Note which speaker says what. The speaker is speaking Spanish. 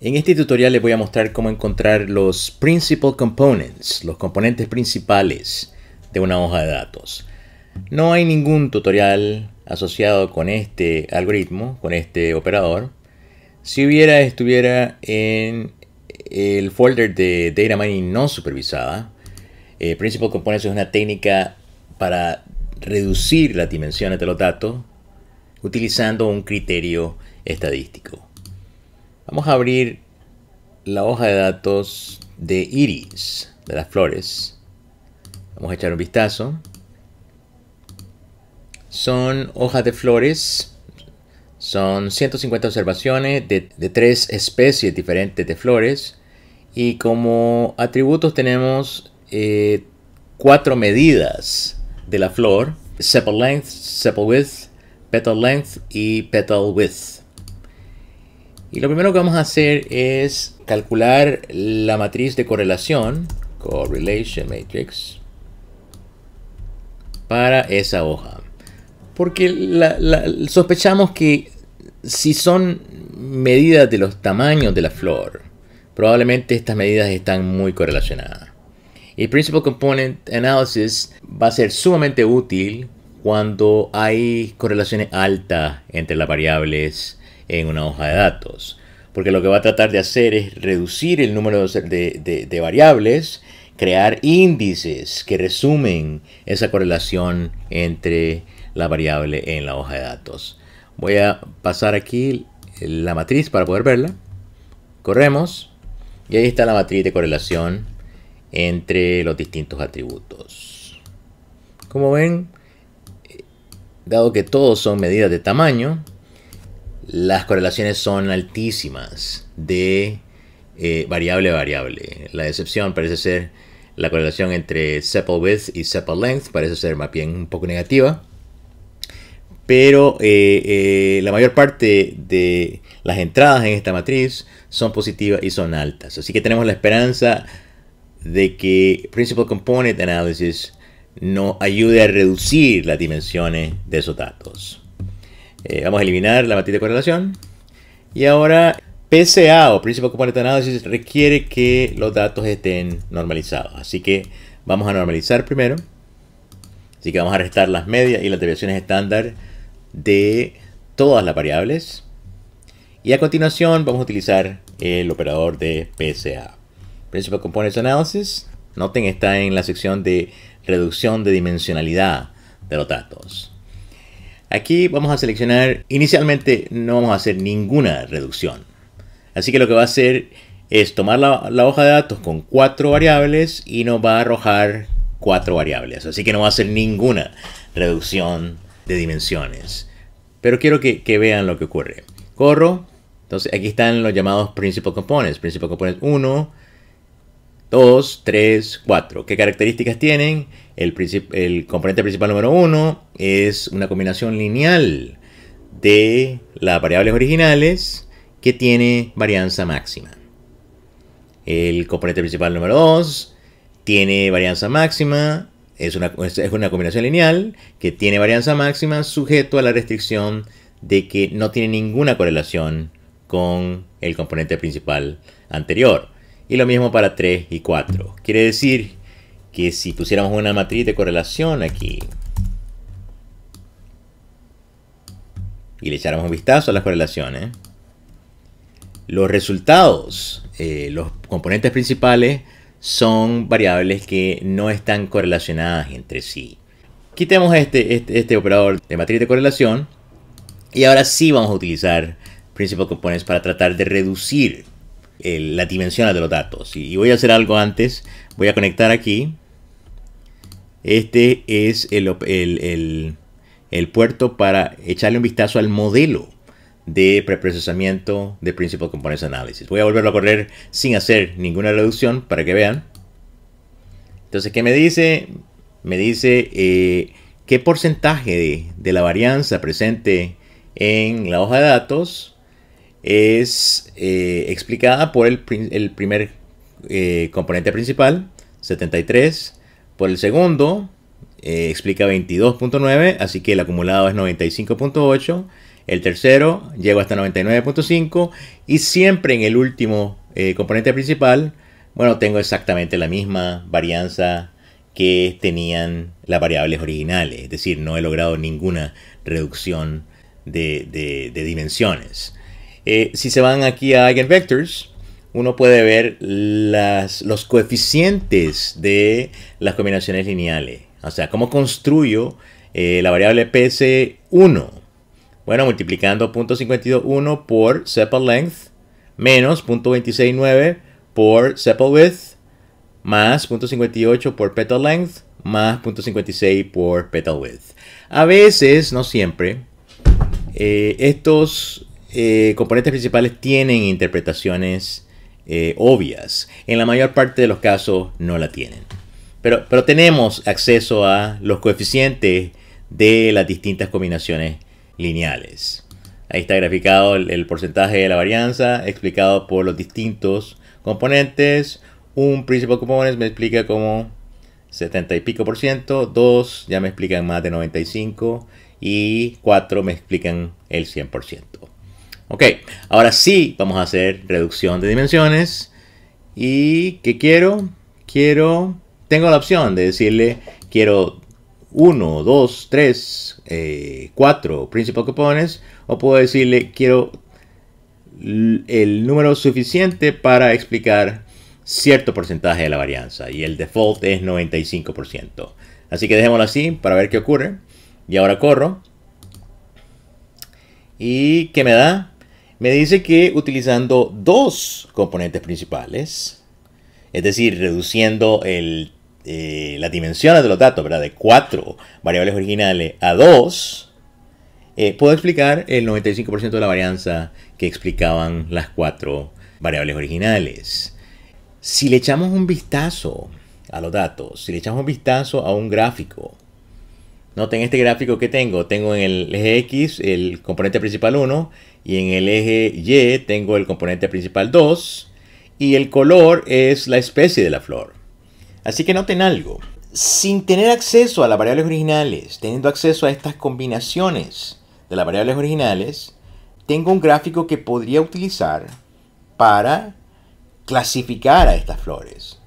Speaker 1: En este tutorial les voy a mostrar cómo encontrar los principal components, los componentes principales de una hoja de datos. No hay ningún tutorial asociado con este algoritmo, con este operador. Si hubiera, estuviera en el folder de Data Mining no supervisada. Eh, principal Components es una técnica para reducir las dimensiones de los datos utilizando un criterio estadístico. Vamos a abrir la hoja de datos de iris, de las flores. Vamos a echar un vistazo. Son hojas de flores. Son 150 observaciones de, tres especies diferentes de flores. Y como atributos tenemos eh, cuatro medidas de la flor. Sepal length, sepal width, petal length y petal width. Y lo primero que vamos a hacer es calcular la matriz de correlación, correlation matrix, para esa hoja. Porque sospechamos que si son medidas de los tamaños de la flor, probablemente estas medidas están muy correlacionadas. Y Principal Component Analysis va a ser sumamente útil cuando hay correlaciones altas entre las variables en una hoja de datos. Porque lo que va a tratar de hacer es reducir el número de, variables, crear índices que resumen esa correlación entre la variable en la hoja de datos. Voy a pasar aquí la matriz para poder verla. Corremos y ahí está la matriz de correlación entre los distintos atributos. Como ven, dado que todos son medidas de tamaño, las correlaciones son altísimas de eh, variable a variable. La excepción parece ser la correlación entre sepal width y sepal length, parece ser más bien un poco negativa. Pero eh, eh, la mayor parte de las entradas en esta matriz son positivas y son altas. Así que tenemos la esperanza de que Principal Component Analysis no ayude a reducir las dimensiones de esos datos. Eh, vamos a eliminar la matriz de correlación. Y ahora PCA o Principal Component Analysis requiere que los datos estén normalizados. Así que vamos a normalizar primero. Así que vamos a restar las medias y las deviaciones estándar de todas las variables. Y a continuación vamos a utilizar el operador de PCA. Principal Components Analysis. Noten está en la sección de reducción de dimensionalidad de los datos. Aquí vamos a seleccionar, inicialmente no vamos a hacer ninguna reducción. Así que lo que va a hacer es tomar la, hoja de datos con cuatro variables y nos va a arrojar cuatro variables. Así que no va a hacer ninguna reducción de dimensiones. Pero quiero que, que vean lo que ocurre. Corro. Entonces aquí están los llamados principal components. Principal components 1, 2, 3, 4. ¿Qué características tienen? El, el componente principal número 1 es una combinación lineal de las variables originales que tiene varianza máxima. El componente principal número 2 tiene varianza máxima, es es una combinación lineal que tiene varianza máxima sujeto a la restricción de que no tiene ninguna correlación con el componente principal anterior y lo mismo para 3 y 4. Quiere decir que si pusiéramos una matriz de correlación aquí y le echáramos un vistazo a las correlaciones, los resultados, eh, los componentes principales son variables que no están correlacionadas entre sí. Quitemos este, este, este operador de matriz de correlación y ahora sí vamos a utilizar principal components para tratar de reducir eh, la dimensión de los datos. Y, voy a hacer algo antes. Voy a conectar aquí. Este es el, el, puerto para echarle un vistazo al modelo de preprocesamiento de Principal Components Analysis. Voy a volverlo a correr sin hacer ninguna reducción para que vean. Entonces, ¿qué me dice? Me dice eh, qué porcentaje de, de, la varianza presente en la hoja de datos es eh, explicada por el, primer eh, componente principal, 73, por el segundo, eh, explica 22.9, así que el acumulado es 95.8, el tercero llegó hasta 99.5 y siempre en el último componente principal, bueno, tengo exactamente la misma varianza que tenían las variables originales, es decir, no he logrado ninguna reducción de dimensiones. Eh, si se van aquí a eigenvectors, uno puede ver los coeficientes de las combinaciones lineales. O sea, cómo construyo eh, la variable PS1. Bueno, multiplicando .521 por sepal length menos .269 por sepal width más .58 por petal length más .56 por petal width. A veces, no siempre, eh, estos eh, componentes principales tienen interpretaciones eh, obvias. En la mayor parte de los casos no la tienen. Pero, tenemos acceso a los coeficientes de las distintas combinaciones lineales. Ahí está graficado el, porcentaje de la varianza explicado por los distintos componentes. Un principal componente me explica como 70 y pico por ciento, dos ya me explican más de 95 y cuatro me explican el 100 Ok, ahora sí vamos a hacer reducción de dimensiones. ¿Y qué quiero? Quiero, tengo la opción de decirle, quiero 1, 2, 3, 4 principal components. O puedo decirle, quiero el número suficiente para explicar cierto porcentaje de la varianza. Y el default es 95%. Así que dejémoslo así para ver qué ocurre. Y ahora corro. ¿Y qué me da? me dice que utilizando dos componentes principales, es decir, reduciendo el, eh, las dimensiones de los datos, ¿verdad? De cuatro variables originales a dos, eh, puedo explicar el 95% de la varianza que explicaban las cuatro variables originales. Si le echamos un vistazo a los datos, si le echamos un vistazo a un gráfico, Noten este gráfico que tengo. Tengo en el eje X el componente principal 1 y en el eje Y tengo el componente principal 2 y el color es la especie de la flor. Así que noten algo. Sin tener acceso a las variables originales, teniendo acceso a estas combinaciones de las variables originales, tengo un gráfico que podría utilizar para clasificar a estas flores.